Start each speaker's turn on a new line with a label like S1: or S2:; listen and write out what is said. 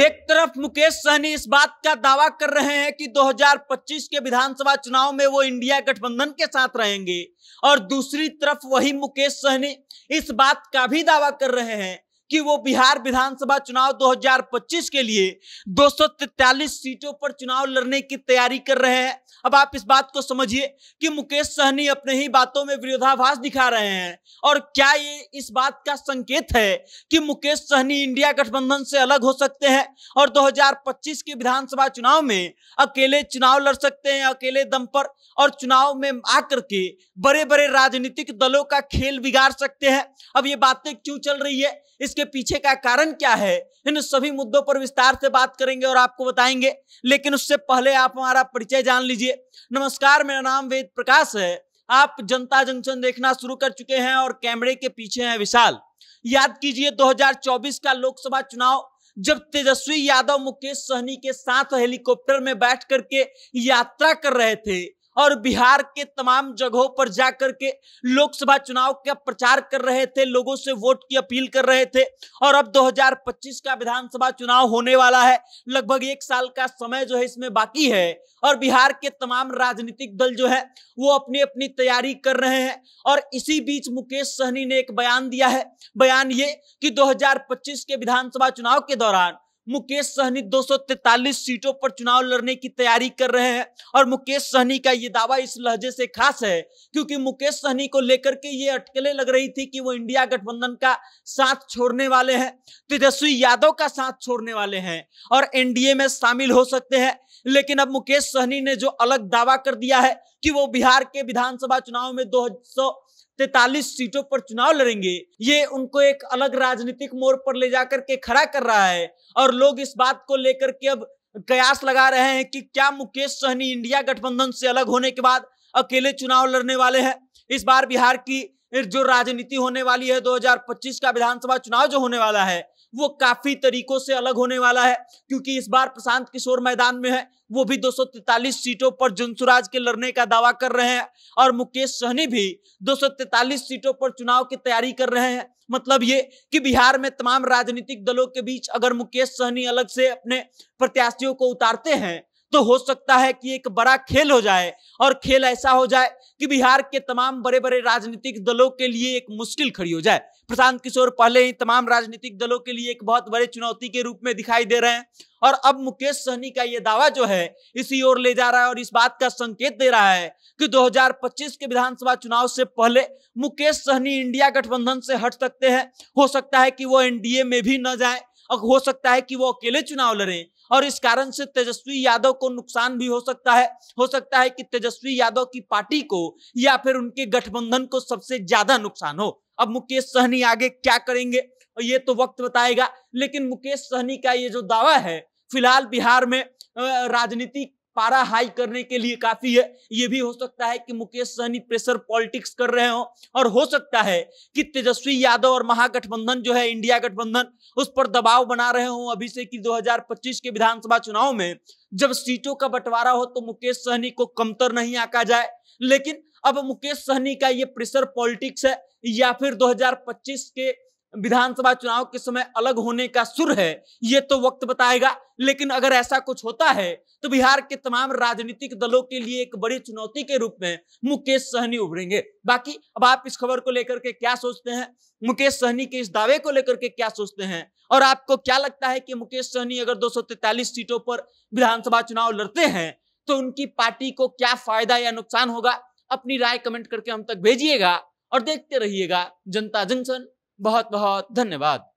S1: एक तरफ मुकेश सहनी इस बात का दावा कर रहे हैं कि 2025 के विधानसभा चुनाव में वो इंडिया गठबंधन के साथ रहेंगे और दूसरी तरफ वही मुकेश सहनी इस बात का भी दावा कर रहे हैं कि वो बिहार विधानसभा चुनाव 2025 के लिए दो सीटों पर चुनाव लड़ने की तैयारी कर रहे हैं अब आप इस बात को समझिए कि मुकेश सहनी अपने ही बातों में विरोधाभास दिखा रहे हैं और क्या ये इस बात का संकेत है कि मुकेश सहनी इंडिया गठबंधन से अलग हो सकते हैं और 2025 के विधानसभा चुनाव में अकेले चुनाव लड़ सकते हैं अकेले दम पर और चुनाव में आकर के बड़े बड़े राजनीतिक दलों का खेल बिगाड़ सकते हैं अब ये बातें क्यों चल रही है इसके इसके पीछे का कारण क्या है इन सभी मुद्दों पर विस्तार से बात करेंगे और आपको बताएंगे लेकिन उससे पहले आप हमारा परिचय जान लीजिए नमस्कार मेरा नाम वेद प्रकाश है आप जनता जंक्शन देखना शुरू कर चुके हैं और कैमरे के पीछे हैं विशाल याद कीजिए 2024 का लोकसभा चुनाव जब तेजस्वी यादव मुकेश सहनी के साथ हेलीकॉप्टर में बैठ करके यात्रा कर रहे थे और बिहार के तमाम जगहों पर जाकर के लोकसभा चुनाव का प्रचार कर रहे थे लोगों से वोट की अपील कर रहे थे और अब 2025 का विधानसभा चुनाव होने वाला है लगभग एक साल का समय जो है इसमें बाकी है और बिहार के तमाम राजनीतिक दल जो है वो अपनी अपनी तैयारी कर रहे हैं और इसी बीच मुकेश सहनी ने एक बयान दिया है बयान ये कि दो के विधानसभा चुनाव के दौरान मुकेश सहनी 243 सीटों पर चुनाव लड़ने की तैयारी कर रहे हैं और मुकेश सहनी का ये दावा इस लहजे से खास है क्योंकि मुकेश सहनी को लेकर के ये अटकलें लग रही थी कि वो इंडिया गठबंधन का साथ छोड़ने वाले हैं तेजस्वी यादव का साथ छोड़ने वाले हैं और एनडीए में शामिल हो सकते हैं लेकिन अब मुकेश सहनी ने जो अलग दावा कर दिया है कि वो बिहार के विधानसभा चुनाव में दो तैतालीस सीटों पर चुनाव लड़ेंगे ये उनको एक अलग राजनीतिक मोड़ पर ले जाकर के खड़ा कर रहा है और लोग इस बात को लेकर के अब कयास लगा रहे हैं कि क्या मुकेश सहनी इंडिया गठबंधन से अलग होने के बाद अकेले चुनाव लड़ने वाले हैं इस बार बिहार की जो राजनीति होने वाली है 2025 का विधानसभा चुनाव जो होने वाला है वो काफी तरीकों से अलग होने वाला है क्योंकि इस बार प्रशांत किशोर मैदान में है वो भी 243 सीटों पर जनसुराज के लड़ने का दावा कर रहे हैं और मुकेश सहनी भी 243 सीटों पर चुनाव की तैयारी कर रहे हैं मतलब ये कि बिहार में तमाम राजनीतिक दलों के बीच अगर मुकेश सहनी अलग से अपने प्रत्याशियों को उतारते हैं तो हो सकता है कि एक बड़ा खेल हो जाए और खेल ऐसा हो जाए कि बिहार के तमाम बड़े बड़े राजनीतिक दलों के लिए एक मुश्किल खड़ी हो जाए प्रशांत किशोर पहले ही तमाम राजनीतिक दलों के लिए एक बहुत बड़े चुनौती के रूप में दिखाई दे रहे हैं और अब मुकेश सहनी का ये दावा जो है इसी ओर ले जा रहा है और इस बात का संकेत दे रहा है कि 2025 के विधानसभा चुनाव से पहले मुकेश सहनी इंडिया गठबंधन से हट सकते हैं हो सकता है कि वो एनडीए में भी न जाए और हो सकता है कि वो अकेले चुनाव लड़ें और इस कारण से तेजस्वी यादव को नुकसान भी हो सकता है हो सकता है कि तेजस्वी यादव की पार्टी को या फिर उनके गठबंधन को सबसे ज्यादा नुकसान हो अब मुकेश सहनी आगे क्या करेंगे और ये तो वक्त बताएगा लेकिन मुकेश सहनी का ये जो दावा है फिलहाल बिहार में राजनीति पारा हाई करने के लिए काफी है ये भी हो सकता है कि मुकेश सहनी प्रेशर पॉलिटिक्स कर रहे हो और हो सकता है कि तेजस्वी यादव और महागठबंधन जो है इंडिया गठबंधन उस पर दबाव बना रहे हो अभी से कि 2025 के विधानसभा चुनाव में जब सीटों का बंटवारा हो तो मुकेश सहनी को कमतर नहीं आका जाए लेकिन अब मुकेश सहनी का ये प्रेशर पॉलिटिक्स है या फिर दो के विधानसभा चुनाव के समय अलग होने का सुर है ये तो वक्त बताएगा लेकिन अगर ऐसा कुछ होता है तो बिहार के तमाम राजनीतिक दलों के लिए एक बड़ी चुनौती के रूप में मुकेश सहनी उभरेंगे बाकी अब आप इस खबर को लेकर के क्या सोचते हैं मुकेश सहनी के इस दावे को लेकर के क्या सोचते हैं और आपको क्या लगता है कि मुकेश सहनी अगर दो सीटों पर विधानसभा चुनाव लड़ते हैं तो उनकी पार्टी को क्या फायदा या नुकसान होगा अपनी राय कमेंट करके हम तक भेजिएगा और देखते रहिएगा जनता जंक्शन बहुत बहुत धन्यवाद